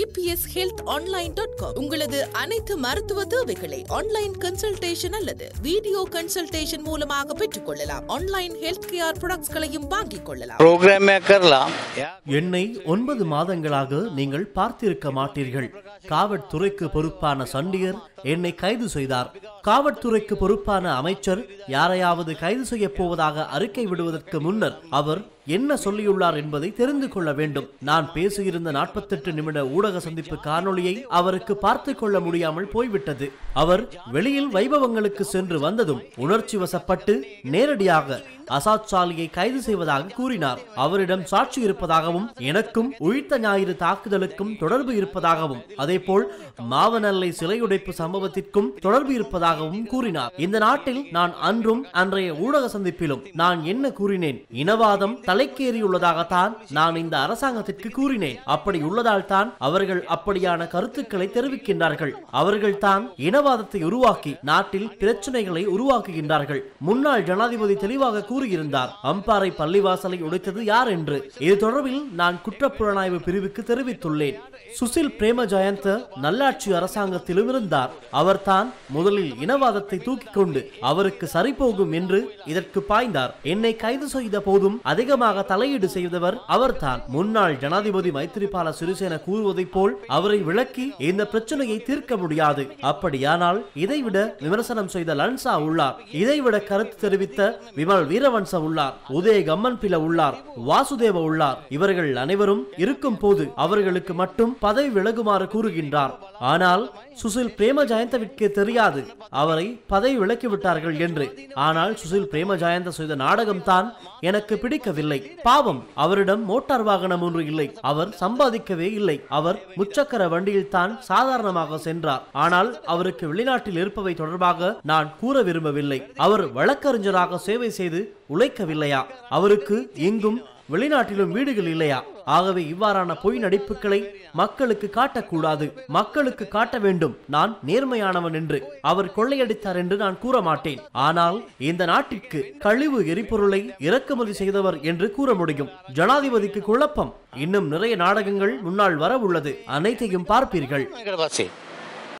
EPS health online dot com உங்களது அனைத்து மருத்துவ தேவைகளை ஆன்லைன் கன்சல்டேஷன் அல்லது வீடியோ கன்சல்டேஷன் மூலமாக பெற்றுக் கொள்ளலாம் ஆன்லைன் ஹெல்த் கேர் ப்ராடக்ட்ஸ்களையும் வாங்கிக் கொள்ளலாம் ப்ரோக்ராம் மேக்கர்லாம் என்னை ஒன்பது மாதங்களாக நீங்கள் பார்த்திருக்க மாட்டீர்கள் காவல்துறைக்கு பொறுப்பான சண்டியர் என்னை கைது செய்தார் காவல்துறைக்கு பொறுப்பான அமைச்சர் யாரையாவது கைது செய்ய போவதாக அறிக்கை விடுவதற்கு முன்னர் அவர் என்ன சொல்லியுள்ளார் என்பதை தெரிந்து கொள்ள வேண்டும் நான் பேசியிருந்த நாற்பத்தெட்டு நிமிட ஊடக சந்திப்பு காணொளியை அவருக்கு பார்த்து கொள்ள முடியாமல் போய்விட்டது அவர் வெளியில் வைபவங்களுக்கு சென்று வந்ததும் உணர்ச்சி வசப்பட்டு நேரடியாக அசாத் சாலியை கைது செய்வதாக கூறினார் அவரிடம் சாட்சி இருப்பதாகவும் எனக்கும் உயிர்த்த ஞாயிறு தாக்குதலுக்கும் தொடர்பு இருப்பதாகவும் அதே போல் மாவனல்லை சிலையுடைப்பு சம்பவத்திற்கும் தொடர்பு இருப்பதாகவும் கூறினார் இந்த நாட்டில் நான் அன்றும் அன்றைய ஊடக சந்திப்பிலும் நான் என்ன கூறினேன் இனவாதம் தலைக்கேறியுள்ளதாகத்தான் நான் இந்த அரசாங்கத்திற்கு கூறினேன் அப்படி உள்ளதால் தான் அவர்கள் அப்படியான கருத்துக்களை தெரிவிக்கின்றார்கள் அவர்கள் தான் இனவாதத்தை உருவாக்கி நாட்டில் பிரச்சனைகளை உருவாக்குகின்றார்கள் முன்னாள் ஜனாதிபதி தெளிவாக கூறியிருந்தார் அம்பாறை பள்ளிவாசலை உடைத்தது யார் என்று இது தொடர்பில் நான் குற்றப்புலனாய்வு பிரிவுக்கு தெரிவித்துள்ளேன் சுசில் பிரேம ஜெயந்த நல்லாட்சி அரசாங்கத்திலும் இருந்தார் அவர்தான் முதலில் இனவாதத்தை தூக்கிக் கொண்டு அவருக்கு சரிபோகும் என்று இதற்கு பாய்ந்தார் என்னை கைது செய்த போதும் அதிகமாக முக்கியமாக தலையீடு செய்தவர் அவர்தான் முன்னாள் ஜனாதிபதி மைத்திரிபால சிறிசேன கூறுவதைப் போல் அவரை விளக்கி இந்த பிரச்சனையை தீர்க்க முடியாது அப்படியானால் இதைவிட விமர்சனம் செய்த லன்சா உள்ளார் இதைவிட கருத்து தெரிவித்த விமல் வீரவன்ச உள்ளார் உதய கம்மன் பில உள்ளார் வாசுதேவ உள்ளார் இவர்கள் அனைவரும் இருக்கும் போது அவர்களுக்கு மட்டும் பதவி விலகுமாறு கூறுகின்றார் ஆனால் சுசில் பிரேம ஜயந்தவிற்கு தெரியாது அவரை பதவி விலக்கிவிட்டார்கள் என்று ஆனால் சுசில் பிரேம ஜயந்த செய்த நாடகம் தான் எனக்கு பிடிக்கவில்லை இல்லை பாவம் அவரிடம் மோட்டார் வாகனம் ஒன்று இல்லை அவர் சம்பாதிக்கவே இல்லை அவர் முச்சக்கர வண்டியில் தான் சாதாரணமாக சென்றார் ஆனால் அவருக்கு வெளிநாட்டில் இருப்பவை தொடர்பாக நான் கூற விரும்பவில்லை அவர் வழக்கறிஞராக சேவை செய்து உழைக்கவில்லையா அவருக்கு எங்கும் வெளிநாட்டிலும் வீடுகள் இல்லையா ஆகவே இவ்வாறான பொய் நடிப்புகளை மக்களுக்கு காட்டக்கூடாது மக்களுக்கு காட்ட வேண்டும் நான் நேர்மையானவன் என்று அவர் கொள்ளையடித்தார் என்று நான் கூற மாட்டேன் ஆனால் இந்த நாட்டிற்கு கழிவு எரிபொருளை இறக்குமதி செய்தவர் என்று கூற முடியும் ஜனாதிபதிக்கு குழப்பம் இன்னும் நிறைய நாடகங்கள் முன்னால் வர உள்ளது அனைத்தையும் பார்ப்பீர்கள்